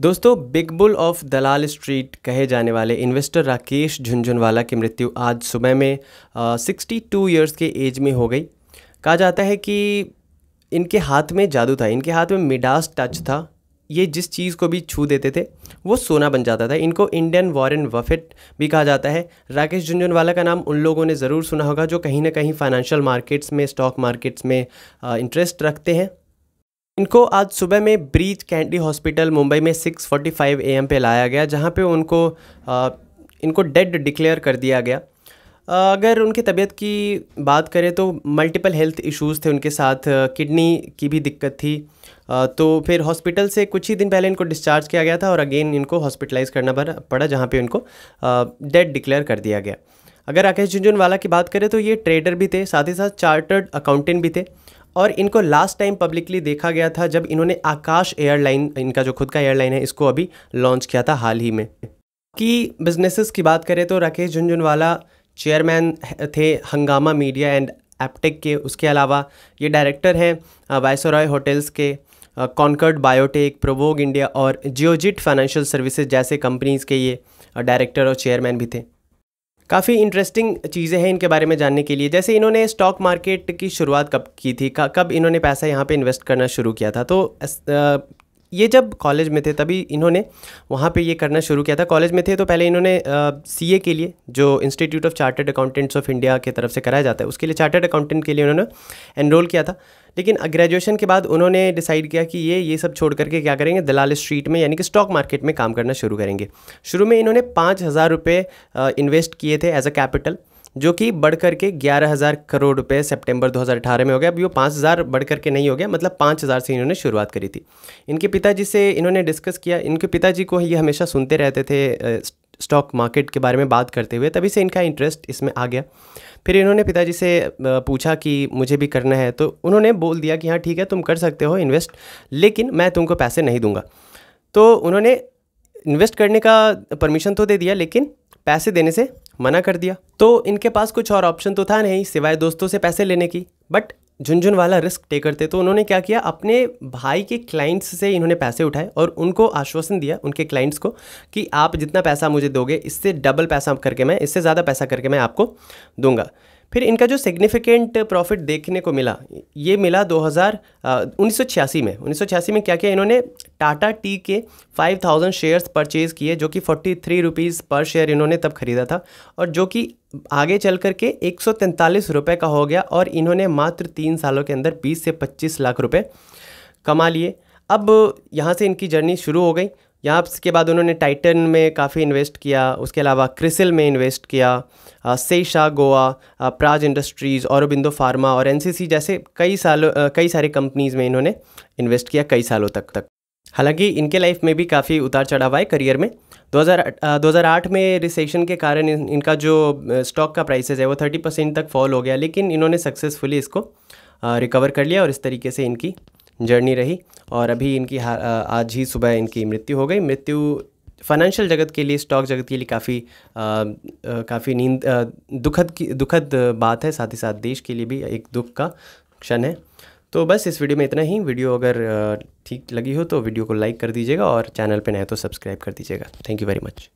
दोस्तों big bull of Dalal Street कहे जाने वाले इन्वेस्टर राकेश झुंझुनवाला की मृत्यु आज सुबह में सिक्सटी टू ईयर्स के एज में हो गई कहा जाता है कि इनके हाथ में जादू था इनके हाथ में मिडास टच था ये जिस चीज़ को भी छू देते थे वो सोना बन जाता था इनको इंडियन वॉरेन वफेट भी कहा जाता है राकेश झुंझुनवाला का नाम उन लोगों ने ज़रूर सुना होगा जो कहीं ना कहीं फाइनेंशियल मार्केट्स में स्टॉक मार्केट्स में इंटरेस्ट रखते हैं इनको आज सुबह में ब्रीच कैंडी हॉस्पिटल मुंबई में 6:45 एम पे लाया गया जहां पे उनको आ, इनको डेड डिक्लेयर कर दिया गया अगर उनकी तबीयत की बात करें तो मल्टीपल हेल्थ इश्यूज़ थे उनके साथ किडनी की भी दिक्कत थी तो फिर हॉस्पिटल से कुछ ही दिन पहले इनको डिस्चार्ज किया गया था और अगेन इनको हॉस्पिटलाइज करना पड़ा जहाँ पर उनको डेड डिक्लेयर कर दिया गया अगर राकेश झुंझुनवाला की बात करें तो ये ट्रेडर भी थे साथ ही साथ चार्टर्ड अकाउंटेंट भी थे और इनको लास्ट टाइम पब्लिकली देखा गया था जब इन्होंने आकाश एयरलाइन इनका जो खुद का एयरलाइन है इसको अभी लॉन्च किया था हाल ही में कि बिजनेसेस की बात करें तो राकेश झुंझुनवाला चेयरमैन थे हंगामा मीडिया एंड एप्टेक के उसके अलावा ये डायरेक्टर हैं वायसोराय होटल्स के कॉन्कर्ड बायोटेक प्रोवोग इंडिया और जियोजिट फाइनेंशियल सर्विसेज जैसे कंपनीज़ के ये डायरेक्टर और चेयरमैन भी थे काफ़ी इंटरेस्टिंग चीज़ें हैं इनके बारे में जानने के लिए जैसे इन्होंने स्टॉक मार्केट की शुरुआत कब की थी कब इन्होंने पैसा यहाँ पे इन्वेस्ट करना शुरू किया था तो ये जब कॉलेज में थे तभी इन्होंने वहाँ पे ये करना शुरू किया था कॉलेज में थे तो पहले इन्होंने सीए के लिए जो Institute of Chartered Accountants of India की तरफ से कराया जाता है उसके लिए चार्टर्ड अकाउंटेंट के लिए उन्होंने एनरोल किया था लेकिन ग्रेजुएशन के बाद उन्होंने डिसाइड किया कि ये ये सब छोड़ करके क्या करेंगे दलाल स्ट्रीट में यानी कि स्टॉक मार्केट में काम करना शुरू करेंगे शुरू में इन्होंने पाँच हज़ार रुपये इन्वेस्ट किए थे एज अ कैपिटल जो कि बढ़ करके ग्यारह हज़ार करोड़ दो हज़ार अठारह में हो गया अब ये पाँच हज़ार बढ़ करके नहीं हो गया मतलब पाँच हज़ार से इन्होंने शुरुआत करी थी इनके पिताजी से इन्होंने डिस्कस किया इनके पिताजी को ये हमेशा सुनते रहते थे स्टॉक मार्केट के बारे में बात करते हुए तभी से इनका इंटरेस्ट इसमें आ गया फिर इन्होंने पिताजी से पूछा कि मुझे भी करना है तो उन्होंने बोल दिया कि हाँ ठीक है तुम कर सकते हो इन्वेस्ट लेकिन मैं तुमको पैसे नहीं दूंगा तो उन्होंने इन्वेस्ट करने का परमिशन तो दे दिया लेकिन पैसे देने से मना कर दिया तो इनके पास कुछ और ऑप्शन तो था नहीं सिवाय दोस्तों से पैसे लेने की बट झुंझुनवाला रिस्क टेकर थे तो उन्होंने क्या किया अपने भाई के क्लाइंट्स से इन्होंने पैसे उठाए और उनको आश्वासन दिया उनके क्लाइंट्स को कि आप जितना पैसा मुझे दोगे इससे डबल पैसा करके मैं इससे ज़्यादा पैसा करके मैं आपको दूंगा फिर इनका जो सिग्निफिकेंट प्रॉफिट देखने को मिला ये मिला 2000 उन्नीस में उन्नीस में क्या किया इन्होंने टाटा टी के 5000 शेयर्स परचेज़ किए जो कि फोर्टी थ्री रुपीज़ पर शेयर इन्होंने तब ख़रीदा था और जो कि आगे चल कर के एक रुपए का हो गया और इन्होंने मात्र तीन सालों के अंदर बीस से पच्चीस लाख रुपये कमा लिए अब यहाँ से इनकी जर्नी शुरू हो गई यहाँ के बाद उन्होंने टाइटन में काफ़ी इन्वेस्ट किया उसके अलावा क्रिसिल में इन्वेस्ट किया सेशा गोवा प्राज इंडस्ट्रीज़ औरबिंदो फार्मा और एनसीसी जैसे कई सालों कई सारी कंपनीज़ में इन्होंने इन्वेस्ट किया कई सालों तक तक हालांकि इनके लाइफ में भी काफ़ी उतार चढ़ाव आए करियर में 2008 2008 में रिसेशन के कारण इनका जो स्टॉक का प्राइसेस है वो 30 परसेंट तक फॉल हो गया लेकिन इन्होंने सक्सेसफुली इसको रिकवर कर लिया और इस तरीके से इनकी जर्नी रही और अभी इनकी आज ही सुबह इनकी मृत्यु हो गई मृत्यु फाइनेंशियल जगत के लिए स्टॉक जगत के लिए काफ़ी काफ़ी नींद दुखद की दुखद बात है साथ ही साथ देश के लिए भी एक दुख का क्षण है तो बस इस वीडियो में इतना ही वीडियो अगर ठीक लगी हो तो वीडियो को लाइक कर दीजिएगा और चैनल पर नए तो सब्सक्राइब कर दीजिएगा थैंक यू वेरी मच